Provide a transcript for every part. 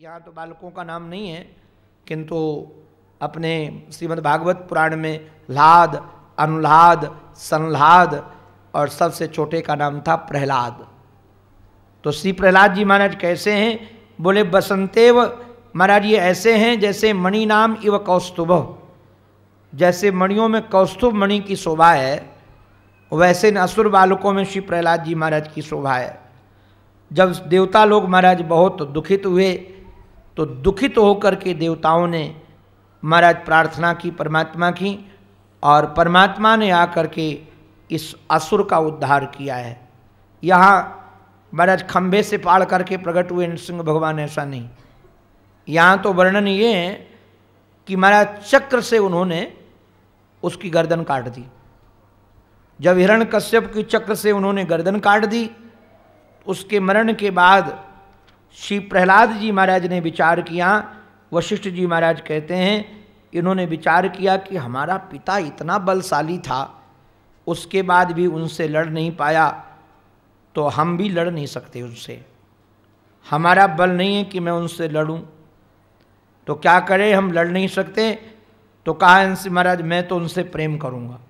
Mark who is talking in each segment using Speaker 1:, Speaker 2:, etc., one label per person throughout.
Speaker 1: यहाँ तो बालकों का नाम नहीं है किंतु अपने श्रीमद् भागवत पुराण में लाद अनुलाद संलाद और सबसे छोटे का नाम था प्रहलाद तो श्री प्रहलाद जी महाराज कैसे हैं बोले बसंतेव महाराज ये ऐसे हैं जैसे मणि नाम इव कौस्तुभ जैसे मणियों में कौस्तुभ मणि की शोभा है वैसे इन असुर बालकों में श्री प्रहलाद जी महाराज की शोभा है जब देवता लोग महाराज बहुत दुखित हुए तो दुखित तो होकर के देवताओं ने महाराज प्रार्थना की परमात्मा की और परमात्मा ने आकर के इस असुर का उद्धार किया है यहाँ महाराज खंभे से पाड़ करके प्रकट हुए नृसिंह भगवान ऐसा नहीं यहाँ तो वर्णन ये है कि महाराज चक्र से उन्होंने उसकी गर्दन काट दी जब हिरण कश्यप की चक्र से उन्होंने गर्दन काट दी उसके मरण के बाद श्री प्रहलाद जी महाराज ने विचार किया वशिष्ठ जी महाराज कहते हैं इन्होंने विचार किया कि हमारा पिता इतना बलशाली था उसके बाद भी उनसे लड़ नहीं पाया तो हम भी लड़ नहीं सकते उनसे हमारा बल नहीं है कि मैं उनसे लड़ूं तो क्या करें हम लड़ नहीं सकते तो कहा इनसे महाराज मैं तो उनसे प्रेम करूंगा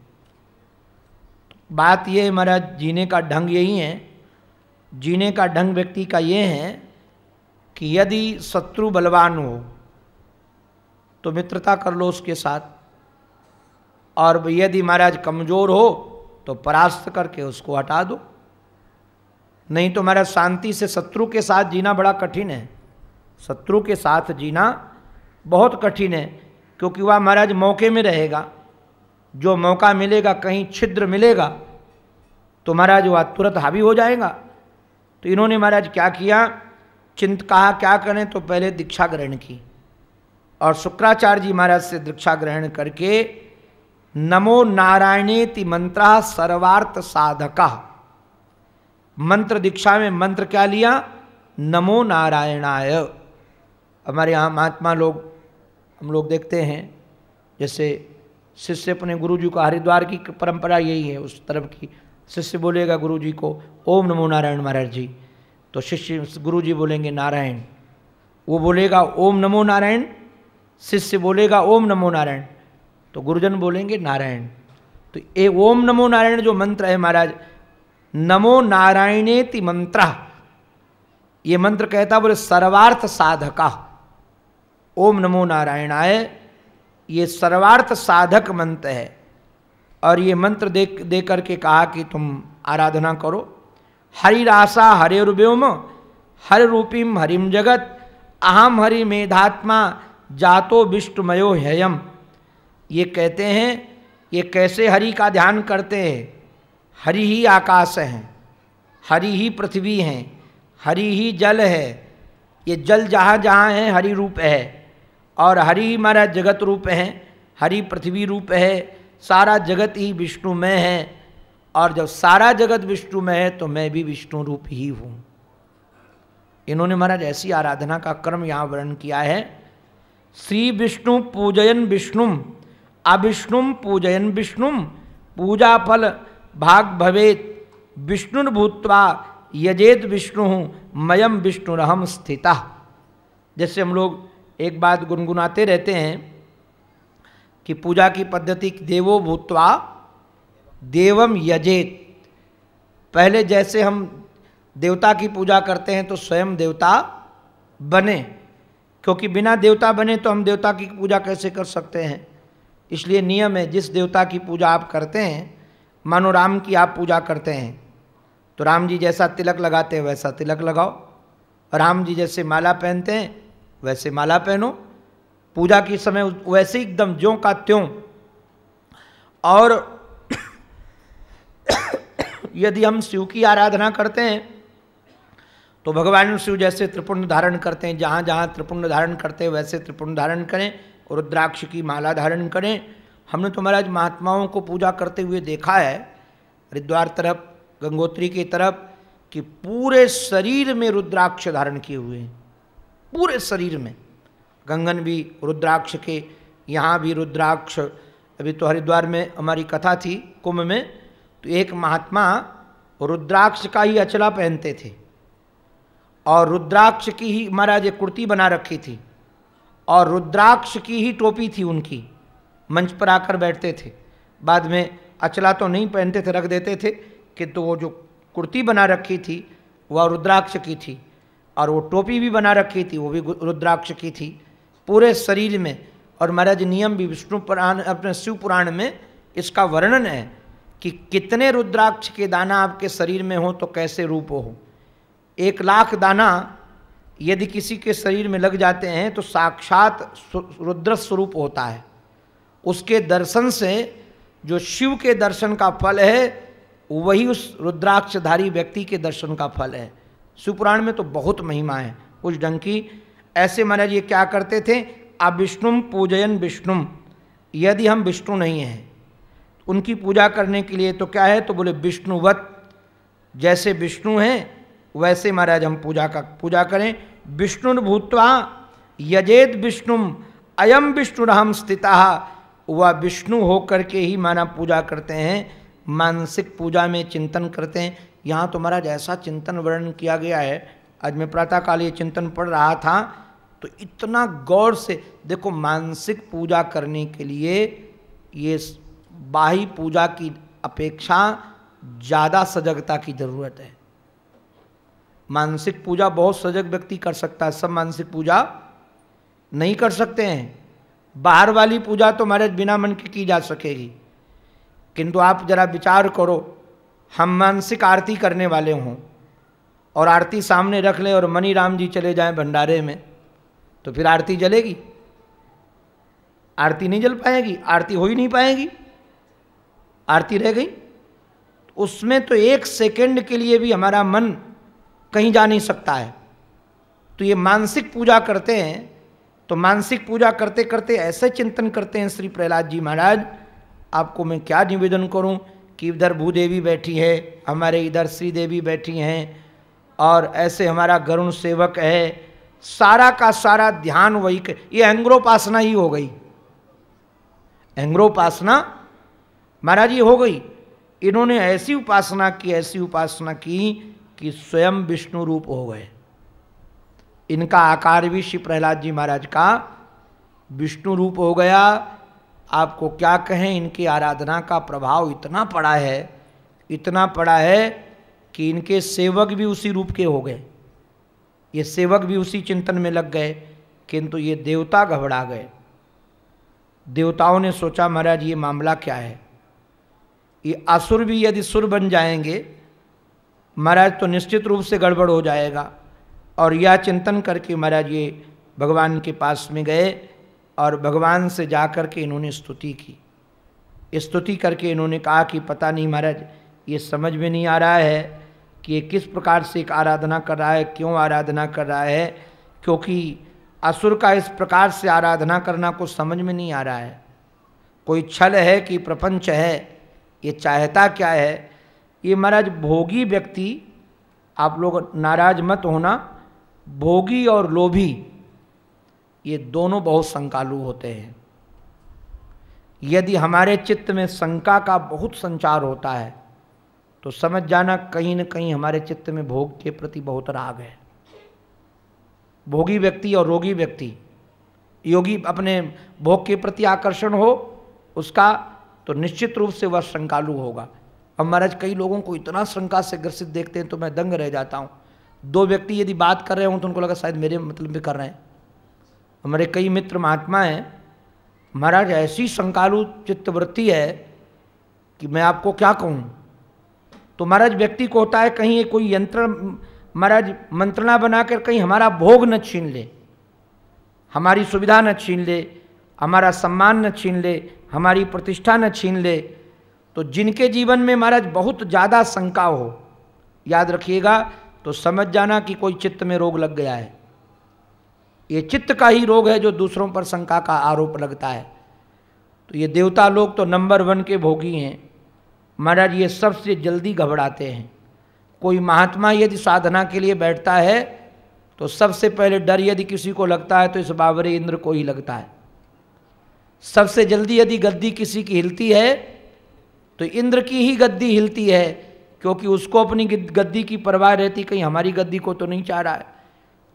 Speaker 1: बात यह महाराज जीने का ढंग यही है जीने का ढंग व्यक्ति का ये है कि यदि शत्रु बलवान हो तो मित्रता कर लो उसके साथ और यदि महाराज कमजोर हो तो परास्त करके उसको हटा दो नहीं तो महाराज शांति से शत्रु के साथ जीना बड़ा कठिन है शत्रु के साथ जीना बहुत कठिन है क्योंकि वह महाराज मौके में रहेगा जो मौका मिलेगा कहीं छिद्र मिलेगा तो महाराज वह तुरंत हावी हो जाएगा तो इन्होंने महाराज क्या किया चिंत कहा क्या करें तो पहले दीक्षा ग्रहण की और शुक्राचार्य जी महाराज से दीक्षा ग्रहण करके नमो नारायणे मंत्रा मंत्र सर्वार्थ साधका मंत्र दीक्षा में मंत्र क्या लिया नमो नारायणाय हमारे यहाँ महात्मा लोग हम लोग देखते हैं जैसे शिष्य अपने गुरु जी को हरिद्वार की परंपरा यही है उस तरफ की शिष्य बोलेगा गुरु जी को ओम नमो नारायण महाराज जी तो शिष्य गुरु जी बोलेंगे नारायण वो बोलेगा ओम नमो नारायण शिष्य बोलेगा ओम नमो नारायण तो गुरुजन बोलेंगे नारायण तो ये ओम नमो नारायण जो मंत्र है महाराज नमो नारायणेति मंत्र ये मंत्र कहता बोले सर्वार्थ साधका ओम नमो नारायण आय ये सर्वार्थ साधक मंत्र है और ये मंत्र दे दे करके कहा कि तुम आराधना करो हरिरासा हरिर्व्योम रूपिम हरिम जगत अहम हरि मेधात्मा जातो विष्णुमयो हयम ये कहते हैं ये कैसे हरि का ध्यान करते हैं हरि ही आकाश हैं हरि ही पृथ्वी हैं हरि ही जल है ये जल जहाँ जहाँ है हरि रूप है और हरि ही हमारा जगत रूप है हरि पृथ्वी रूप है सारा जगत ही विष्णुमय है और जब सारा जगत विष्णु में है तो मैं भी विष्णु रूप ही हूँ इन्होंने महाराज ऐसी आराधना का क्रम यहाँ वर्णन किया है श्री विष्णु पूजयन विष्णु अविष्णु पूजयन विष्णु पूजा फल भाग भवेत भूतवा यजेत विष्णु मयम विष्णुरहम स्थित जैसे हम लोग एक बात गुनगुनाते रहते हैं कि पूजा की पद्धति देवो भूतवा देवम यजेत पहले जैसे हम देवता की पूजा करते हैं तो स्वयं देवता बने क्योंकि बिना देवता बने तो हम देवता की पूजा कैसे कर सकते हैं इसलिए नियम है जिस देवता की पूजा आप करते हैं मानो राम की आप पूजा करते हैं तो राम जी जैसा तिलक लगाते हैं वैसा तिलक लगाओ राम जी जैसे माला पहनते हैं वैसे माला पहनो पूजा के समय वैसे एकदम ज्यों का त्यों और यदि हम शिव की आराधना करते हैं तो भगवान शिव जैसे त्रिपुण धारण करते हैं जहाँ जहाँ त्रिपुण धारण करते हैं वैसे त्रिपुण धारण करें और रुद्राक्ष की माला धारण करें हमने तो महाराज महात्माओं को पूजा करते हुए देखा है हरिद्वार तरफ गंगोत्री की तरफ कि पूरे शरीर में रुद्राक्ष धारण किए हुए हैं पूरे शरीर में गंगन भी रुद्राक्ष के यहाँ भी रुद्राक्ष अभी तो हरिद्वार में हमारी कथा थी कुंभ में तो एक महात्मा रुद्राक्ष का ही अचला पहनते थे और रुद्राक्ष की ही महाराज एक कुर्ती बना रखी थी और रुद्राक्ष की ही टोपी थी उनकी मंच पर आकर बैठते थे बाद में अचला तो नहीं पहनते थे रख देते थे किंतु तो वो जो कुर्ती बना रखी थी वह रुद्राक्ष की थी और वो टोपी भी बना रखी थी वो भी रुद्राक्ष की थी पूरे शरीर में और महाराज नियम भी विष्णु पुराण अपने शिव पुराण में इसका वर्णन है कि कितने रुद्राक्ष के दाना आपके शरीर में हो तो कैसे रूप हो एक लाख दाना यदि किसी के शरीर में लग जाते हैं तो साक्षात रुद्र स्वरूप होता है उसके दर्शन से जो शिव के दर्शन का फल है वही उस रुद्राक्षधारी व्यक्ति के दर्शन का फल है शिवपुराण में तो बहुत महिमा है कुछ डंकी ऐसे महाराज ये क्या करते थे अविष्णुम पूजयन विष्णुम यदि हम विष्णु नहीं हैं उनकी पूजा करने के लिए तो क्या है तो बोले विष्णुवत जैसे विष्णु हैं वैसे महाराज हम पूजा का पूजा करें विष्णु भूतवा यजेद विष्णु अयम विष्णुराम स्थिता वह विष्णु होकर के ही माना पूजा करते हैं मानसिक पूजा में चिंतन करते हैं यहाँ तो महाराज ऐसा चिंतन वर्णन किया गया है आज मैं प्रातःकाल ये चिंतन पढ़ रहा था तो इतना गौर से देखो मानसिक पूजा करने के लिए ये बाही पूजा की अपेक्षा ज़्यादा सजगता की ज़रूरत है मानसिक पूजा बहुत सजग व्यक्ति कर सकता है सब मानसिक पूजा नहीं कर सकते हैं बाहर वाली पूजा तो हमारे बिना मन की की जा सकेगी किंतु आप जरा विचार करो हम मानसिक आरती करने वाले हों और आरती सामने रख लें और मनी राम जी चले जाएं भंडारे में तो फिर आरती जलेगी आरती नहीं जल पाएगी आरती हो ही नहीं पाएगी आरती रह गई उसमें तो एक सेकंड के लिए भी हमारा मन कहीं जा नहीं सकता है तो ये मानसिक पूजा करते हैं तो मानसिक पूजा करते करते ऐसे चिंतन करते हैं श्री प्रहलाद जी महाराज आपको मैं क्या निवेदन करूं कि इधर भूदेवी बैठी है हमारे इधर श्रीदेवी बैठी हैं और ऐसे हमारा गरुण सेवक है सारा का सारा ध्यान वही कर ये एंग्रोपासना ही हो गई एंग्रोपासना महाराज ये हो गई इन्होंने ऐसी उपासना की ऐसी उपासना की कि स्वयं विष्णु रूप हो गए इनका आकार भी श्री प्रहलाद जी महाराज का विष्णु रूप हो गया आपको क्या कहें इनकी आराधना का प्रभाव इतना पड़ा है इतना पड़ा है कि इनके सेवक भी उसी रूप के हो गए ये सेवक भी उसी चिंतन में लग गए किंतु ये देवता घबरा गए देवताओं ने सोचा महाराज ये मामला क्या है ये असुर भी यदि सुर बन जाएंगे महाराज तो निश्चित रूप से गड़बड़ हो जाएगा और यह चिंतन करके महाराज ये भगवान के पास में गए और भगवान से जा कर के इन्होंने स्तुति की स्तुति करके इन्होंने कहा कि पता नहीं महाराज ये समझ में नहीं आ रहा है कि ये किस प्रकार से एक आराधना कर रहा है क्यों आराधना कर रहा है क्योंकि असुर का इस प्रकार से आराधना करना कुछ समझ में नहीं आ रहा है कोई छल है कि प्रपंच है ये चाहता क्या है ये महाराज भोगी व्यक्ति आप लोग नाराज मत होना भोगी और लोभी ये दोनों बहुत संकालु होते हैं यदि हमारे चित्त में शंका का बहुत संचार होता है तो समझ जाना कहीं ना कहीं हमारे चित्त में भोग के प्रति बहुत राग है भोगी व्यक्ति और रोगी व्यक्ति योगी अपने भोग के प्रति आकर्षण हो उसका तो निश्चित रूप से वह शंकालु होगा अब महाराज कई लोगों को इतना शंका से ग्रसित देखते हैं तो मैं दंग रह जाता हूँ दो व्यक्ति यदि बात कर रहे हों तो उनको लगा शायद मेरे मतलब भी कर रहे हैं हमारे कई मित्र महात्मा हैं महाराज ऐसी श्रृंखालु चित्तवृत्ति है कि मैं आपको क्या कहूँ तो महाराज व्यक्ति को होता है कहीं कोई यंत्र महाराज मंत्रणा बनाकर कहीं हमारा भोग न छीन ले हमारी सुविधा न छीन ले हमारा सम्मान न छीन ले हमारी प्रतिष्ठा न छीन ले तो जिनके जीवन में महाराज बहुत ज़्यादा शंका हो याद रखिएगा तो समझ जाना कि कोई चित्त में रोग लग गया है ये चित्त का ही रोग है जो दूसरों पर शंका का आरोप लगता है तो ये देवता लोग तो नंबर वन के भोगी हैं महाराज ये सबसे जल्दी घबराते हैं कोई महात्मा यदि साधना के लिए बैठता है तो सबसे पहले डर यदि किसी को लगता है तो इस बाबरे इंद्र को ही लगता है सबसे जल्दी यदि गद्दी किसी की हिलती है तो इंद्र की ही गद्दी हिलती है क्योंकि उसको अपनी गद्दी की परवाह रहती कहीं हमारी गद्दी को तो नहीं चाह रहा है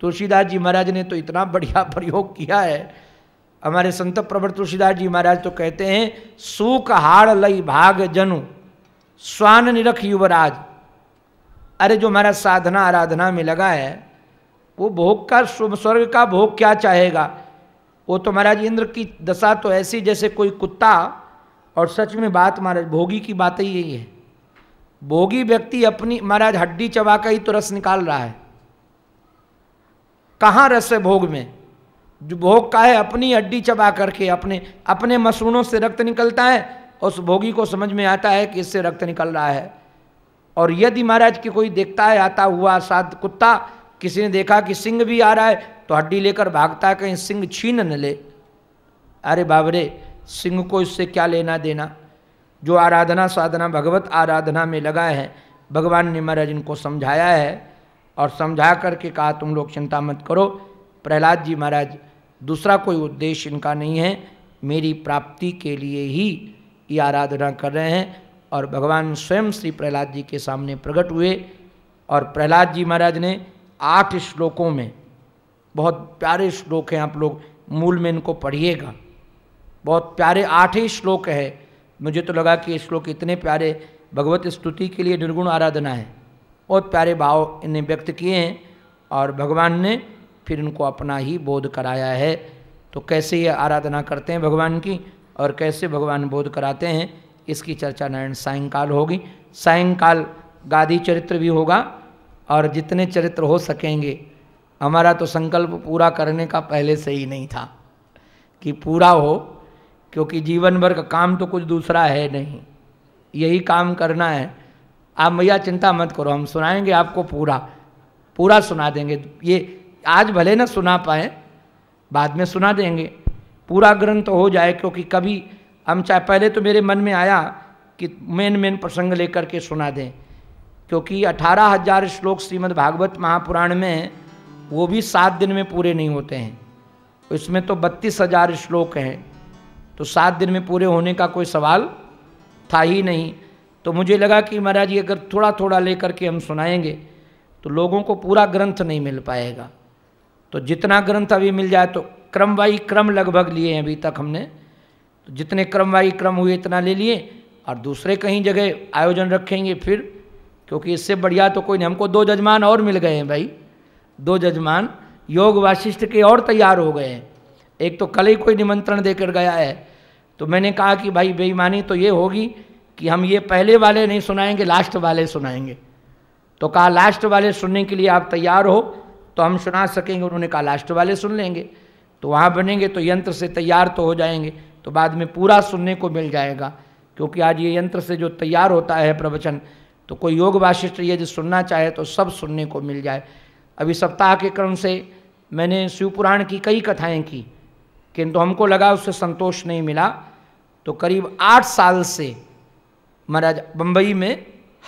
Speaker 1: तुलसीदास तो जी महाराज ने तो इतना बढ़िया प्रयोग किया है हमारे संत प्रवर तुलसीदास जी महाराज तो कहते हैं सूख हाड़ लई भाग जनु स्वान निरख युवराज अरे जो हमारा साधना आराधना में लगा है वो भोग का स्वर्ग का भोग क्या चाहेगा वो तो महाराज इंद्र की दशा तो ऐसी जैसे कोई कुत्ता और सच में बात महाराज भोगी की बात ही यही है भोगी व्यक्ति अपनी महाराज हड्डी चबा का ही तो रस निकाल रहा है कहाँ रस है भोग में जो भोग का है अपनी हड्डी चबा करके अपने अपने मसूनों से रक्त निकलता है उस भोगी को समझ में आता है कि इससे रक्त निकल रहा है और यदि महाराज की कोई देखता है आता हुआ साध कुत्ता किसी ने देखा कि सिंह भी आ रहा है तो हड्डी लेकर भागता है कहीं सिंह छीन न ले अरे बाबरे सिंह को इससे क्या लेना देना जो आराधना साधना भगवत आराधना में लगा है भगवान ने महाराज इनको समझाया है और समझा करके कहा तुम लोग चिंता मत करो प्रहलाद जी महाराज दूसरा कोई उद्देश्य इनका नहीं है मेरी प्राप्ति के लिए ही ये आराधना कर रहे हैं और भगवान स्वयं श्री प्रहलाद जी के सामने प्रकट हुए और प्रहलाद जी महाराज ने आठ श्लोकों में बहुत प्यारे श्लोक हैं आप लोग मूल में इनको पढ़िएगा बहुत प्यारे आठ ही श्लोक है मुझे तो लगा कि ये श्लोक इतने प्यारे भगवत स्तुति के लिए निर्गुण आराधना है बहुत प्यारे भाव इन्हें व्यक्त किए हैं और भगवान ने फिर इनको अपना ही बोध कराया है तो कैसे ये आराधना करते हैं भगवान की और कैसे भगवान बोध कराते हैं इसकी चर्चा नारायण सायंकाल होगी सायंकाल गादी चरित्र भी होगा और जितने चरित्र हो सकेंगे हमारा तो संकल्प पूरा करने का पहले से ही नहीं था कि पूरा हो क्योंकि जीवन भर का काम तो कुछ दूसरा है नहीं यही काम करना है आप मैया चिंता मत करो हम सुनाएंगे आपको पूरा पूरा सुना देंगे ये आज भले ना सुना पाए बाद में सुना देंगे पूरा ग्रंथ तो हो जाए क्योंकि कभी हम चाहे पहले तो मेरे मन में आया कि मेन मेन प्रसंग लेकर के सुना दें क्योंकि अठारह हजार श्लोक श्रीमद् भागवत महापुराण में वो भी सात दिन में पूरे नहीं होते हैं इसमें तो बत्तीस हजार श्लोक हैं तो सात दिन में पूरे होने का कोई सवाल था ही नहीं तो मुझे लगा कि महाराज ये अगर थोड़ा थोड़ा लेकर के हम सुनाएंगे तो लोगों को पूरा ग्रंथ नहीं मिल पाएगा तो जितना ग्रंथ अभी मिल जाए तो क्रम वाई क्रम लगभग लिए हैं अभी तक हमने तो जितने क्रम वाई क्रम हुए इतना ले लिए और दूसरे कहीं जगह आयोजन रखेंगे फिर क्योंकि इससे बढ़िया तो कोई नहीं हमको दो जजमान और मिल गए हैं भाई दो जजमान योग वाशिष्ठ के और तैयार हो गए हैं एक तो कल ही कोई निमंत्रण देकर गया है तो मैंने कहा कि भाई बेईमानी तो ये होगी कि हम ये पहले वाले नहीं सुनाएंगे लास्ट वाले सुनाएंगे तो कहा लास्ट वाले सुनने के लिए आप तैयार हो तो हम सुना सकेंगे उन्होंने कहा लास्ट वाले सुन लेंगे तो वहाँ बनेंगे तो यंत्र से तैयार तो हो जाएंगे तो बाद में पूरा सुनने को मिल जाएगा क्योंकि आज ये यंत्र से जो तैयार होता है प्रवचन तो कोई योग वाशिष्ठ यदि सुनना चाहे तो सब सुनने को मिल जाए अभी सप्ताह के क्रम से मैंने शिवपुराण की कई कथाएं की किंतु हमको लगा उससे संतोष नहीं मिला तो करीब आठ साल से महाराज बम्बई में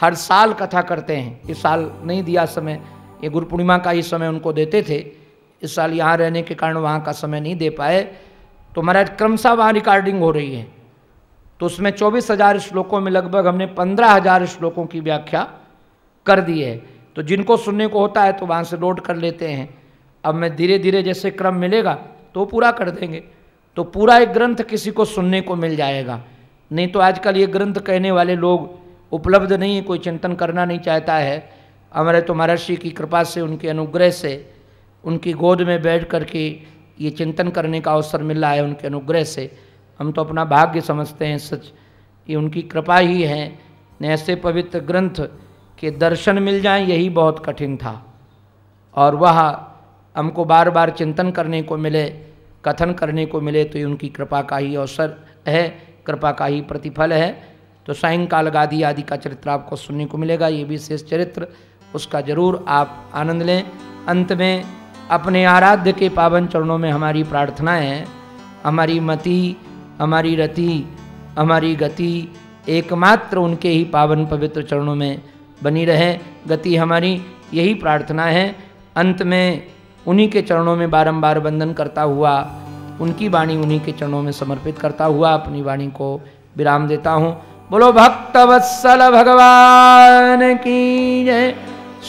Speaker 1: हर साल कथा करते हैं इस साल नहीं दिया समय ये गुरु पूर्णिमा का ही समय उनको देते थे इस साल यहाँ रहने के कारण वहाँ का समय नहीं दे पाए तो महाराज क्रमशः वहाँ रिकॉर्डिंग हो रही है तो उसमें चौबीस हजार श्लोकों में लगभग हमने पंद्रह हजार श्लोकों की व्याख्या कर दी है तो जिनको सुनने को होता है तो वहाँ से लोड कर लेते हैं अब मैं धीरे धीरे जैसे क्रम मिलेगा तो पूरा कर देंगे तो पूरा एक ग्रंथ किसी को सुनने को मिल जाएगा नहीं तो आजकल ये ग्रंथ कहने वाले लोग उपलब्ध नहीं है कोई चिंतन करना नहीं चाहता है हमारे तो महर्षि की कृपा से उनके अनुग्रह से उनकी गोद में बैठ कर के ये चिंतन करने का अवसर मिल रहा है उनके अनुग्रह से हम तो अपना भाग्य समझते हैं सच ये उनकी कृपा ही है ऐसे पवित्र ग्रंथ के दर्शन मिल जाएं यही बहुत कठिन था और वह हमको बार बार चिंतन करने को मिले कथन करने को मिले तो ये उनकी कृपा का ही अवसर है कृपा का ही प्रतिफल है तो सायंकाल गादी आदि का चरित्र आपको सुनने को मिलेगा ये विशेष चरित्र उसका जरूर आप आनंद लें अंत में अपने आराध्य के पावन चरणों में हमारी प्रार्थना है हमारी मती हमारी रति हमारी गति एकमात्र उनके ही पावन पवित्र चरणों में बनी रहे गति हमारी यही प्रार्थना है अंत में उन्हीं के चरणों में बारंबार वंदन करता हुआ उनकी वाणी उन्हीं के चरणों में समर्पित करता हुआ अपनी वाणी को विराम देता हूँ बोलो भक्त वत्सल भगवान की जय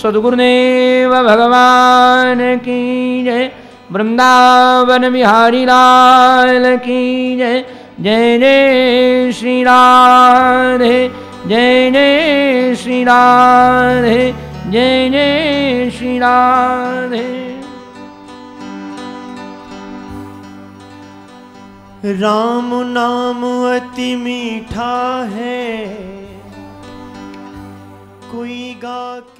Speaker 1: सदगुरुदेव भगवान की जय वृंदावन बिहारी लाल की जय जय जय श्री राधे जय जय श्री राधे जय जय श्री राधे राम नाम अति मीठा है कोई गा